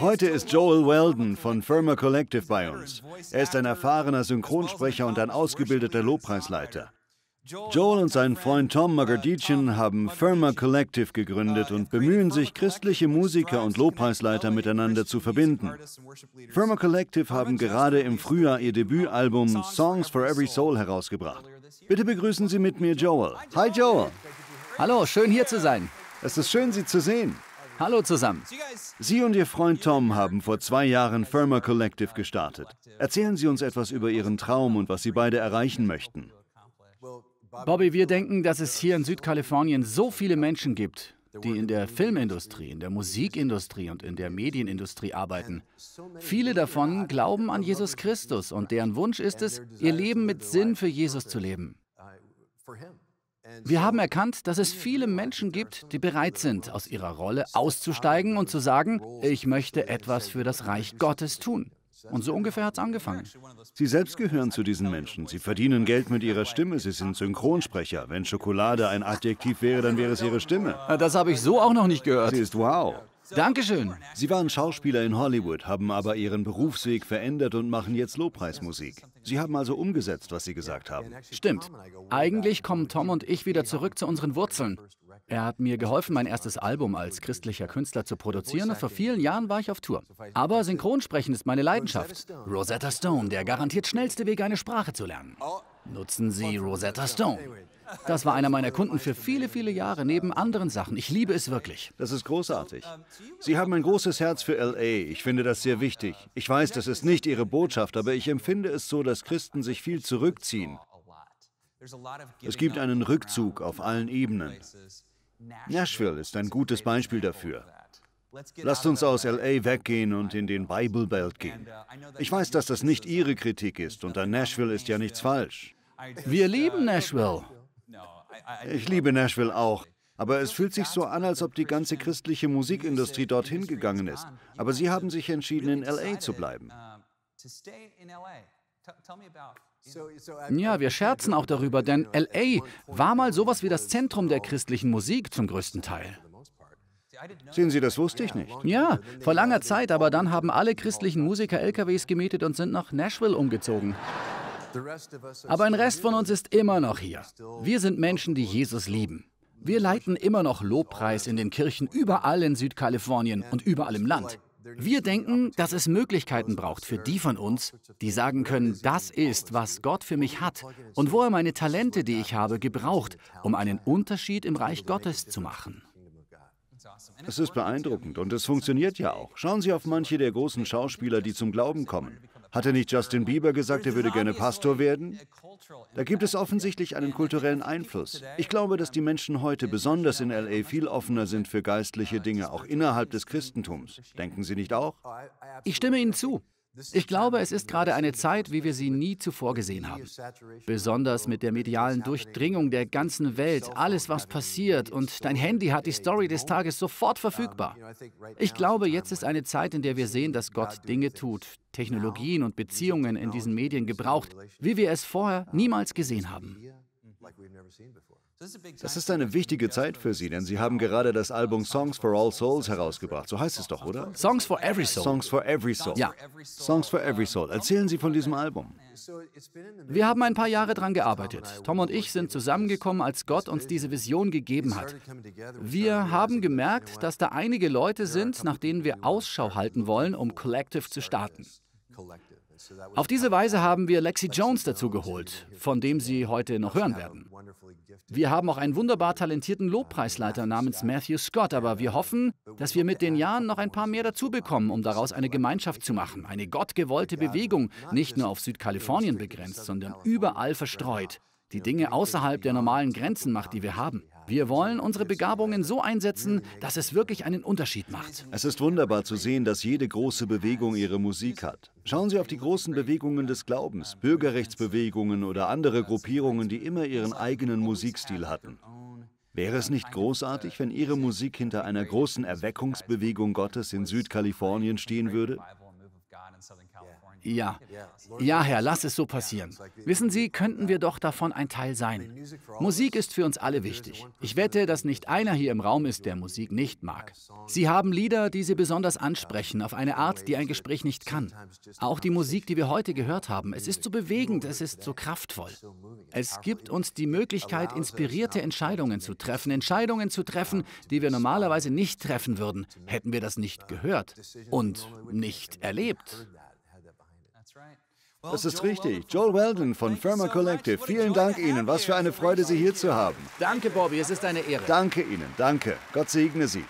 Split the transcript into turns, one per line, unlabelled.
Heute ist Joel Weldon von Firma Collective bei uns. Er ist ein erfahrener Synchronsprecher und ein ausgebildeter Lobpreisleiter. Joel und sein Freund Tom uh, Magadician haben Firma Collective gegründet und bemühen sich, christliche Musiker und Lobpreisleiter miteinander zu verbinden. Firma Collective haben gerade im Frühjahr ihr Debütalbum Songs for Every Soul herausgebracht. Bitte begrüßen Sie mit mir Joel. Hi Joel. Hallo, schön hier zu sein. Es ist schön, Sie zu sehen. Hallo zusammen. Sie und Ihr Freund Tom haben vor zwei Jahren Firma Collective gestartet. Erzählen Sie uns etwas über Ihren
Traum und was Sie beide erreichen möchten. Bobby, wir denken, dass es hier in Südkalifornien so viele Menschen gibt, die in der Filmindustrie, in der Musikindustrie und in der Medienindustrie arbeiten. Viele davon glauben an Jesus Christus und deren Wunsch ist es, ihr Leben mit Sinn für Jesus zu leben. Wir haben erkannt, dass es viele Menschen gibt, die bereit sind, aus ihrer Rolle auszusteigen und zu sagen, ich möchte etwas für das Reich Gottes tun. Und so ungefähr hat es angefangen. Sie selbst
gehören zu diesen Menschen. Sie verdienen Geld mit ihrer Stimme. Sie sind Synchronsprecher. Wenn Schokolade ein Adjektiv wäre, dann wäre es ihre Stimme. Das habe ich so auch noch nicht gehört. Sie ist wow. Dankeschön. Sie waren Schauspieler in Hollywood, haben aber ihren Berufsweg verändert und machen jetzt Lobpreismusik.
Sie haben also umgesetzt, was Sie gesagt haben. Stimmt. Eigentlich kommen Tom und ich wieder zurück zu unseren Wurzeln. Er hat mir geholfen, mein erstes Album als christlicher Künstler zu produzieren und vor vielen Jahren war ich auf Tour. Aber Synchronsprechen ist meine Leidenschaft. Rosetta Stone, der garantiert schnellste Weg, eine Sprache zu lernen. Nutzen Sie Rosetta Stone. Das war einer meiner Kunden für viele, viele Jahre neben anderen Sachen. Ich liebe es wirklich. Das ist großartig. Sie haben ein großes
Herz für LA. Ich finde das sehr wichtig. Ich weiß, das ist nicht Ihre Botschaft, aber ich empfinde es so, dass Christen sich viel zurückziehen. Es gibt einen Rückzug auf allen Ebenen. Nashville ist ein gutes Beispiel dafür. Lasst uns aus LA weggehen und in den Bible Belt gehen. Ich weiß, dass das nicht Ihre Kritik ist und an Nashville ist ja nichts falsch. Wir lieben Nashville. Ich liebe Nashville auch. Aber es fühlt sich so an, als ob die ganze christliche Musikindustrie dorthin gegangen ist.
Aber sie haben sich entschieden, in LA zu bleiben.
Uh, ja, wir
scherzen auch darüber, denn LA war mal sowas wie das Zentrum der christlichen Musik zum größten Teil. Sehen Sie, das wusste ich nicht. Ja, vor langer Zeit, aber dann haben alle christlichen Musiker LKWs gemietet und sind nach Nashville umgezogen. Aber ein Rest von uns ist immer noch hier. Wir sind Menschen, die Jesus lieben. Wir leiten immer noch Lobpreis in den Kirchen überall in Südkalifornien und überall im Land. Wir denken, dass es Möglichkeiten braucht für die von uns, die sagen können, das ist, was Gott für mich hat und wo er meine Talente, die ich habe, gebraucht, um einen Unterschied im Reich Gottes zu machen.
Es ist beeindruckend und es funktioniert ja auch. Schauen Sie auf manche der großen Schauspieler, die zum Glauben kommen. Hat er nicht Justin Bieber gesagt, er würde gerne Pastor werden? Da gibt es offensichtlich einen kulturellen Einfluss. Ich glaube, dass die Menschen heute besonders in LA viel offener sind für geistliche Dinge, auch innerhalb des Christentums.
Denken Sie nicht auch? Ich stimme Ihnen zu. Ich glaube, es ist gerade eine Zeit, wie wir sie nie zuvor gesehen haben. Besonders mit der medialen Durchdringung der ganzen Welt, alles, was passiert und dein Handy hat die Story des Tages sofort verfügbar. Ich glaube, jetzt ist eine Zeit, in der wir sehen, dass Gott Dinge tut, Technologien und Beziehungen in diesen Medien gebraucht, wie wir es vorher niemals gesehen haben. Das ist eine
wichtige Zeit für sie, denn sie haben gerade das Album Songs for All Souls herausgebracht. So heißt es doch, oder?
Songs for Every Soul. Songs for Every Soul. Ja. Songs for Every Soul. Erzählen Sie von diesem Album. Wir haben ein paar Jahre daran gearbeitet. Tom und ich sind zusammengekommen, als Gott uns diese Vision gegeben hat. Wir haben gemerkt, dass da einige Leute sind, nach denen wir Ausschau halten wollen, um Collective zu starten. Auf diese Weise haben wir Lexi Jones dazu geholt, von dem Sie heute noch hören werden. Wir haben auch einen wunderbar talentierten Lobpreisleiter namens Matthew Scott, aber wir hoffen, dass wir mit den Jahren noch ein paar mehr dazu bekommen, um daraus eine Gemeinschaft zu machen, eine gottgewollte Bewegung, nicht nur auf Südkalifornien begrenzt, sondern überall verstreut, die Dinge außerhalb der normalen Grenzen macht, die wir haben. Wir wollen unsere Begabungen so einsetzen, dass es wirklich einen Unterschied macht. Es ist wunderbar zu
sehen, dass jede große Bewegung ihre Musik hat. Schauen Sie auf die großen Bewegungen des Glaubens, Bürgerrechtsbewegungen oder andere Gruppierungen, die immer ihren eigenen Musikstil hatten. Wäre es nicht großartig, wenn Ihre Musik hinter einer großen Erweckungsbewegung Gottes in
Südkalifornien stehen würde?
Ja. Ja, Herr,
lass es so passieren. Wissen Sie, könnten wir doch davon ein Teil sein. Musik ist für uns alle wichtig. Ich wette, dass nicht einer hier im Raum ist, der Musik nicht mag. Sie haben Lieder, die Sie besonders ansprechen, auf eine Art, die ein Gespräch nicht kann. Auch die Musik, die wir heute gehört haben, es ist so bewegend, es ist so kraftvoll. Es gibt uns die Möglichkeit, inspirierte Entscheidungen zu treffen, Entscheidungen zu treffen, die wir normalerweise nicht treffen würden, hätten wir das nicht gehört und nicht erlebt.
Das ist richtig. Joel Weldon von Firma Collective. Vielen Dank Ihnen. Was für eine Freude, Sie hier zu haben. Danke, Bobby. Es ist eine Ehre. Danke Ihnen. Danke. Gott segne Sie.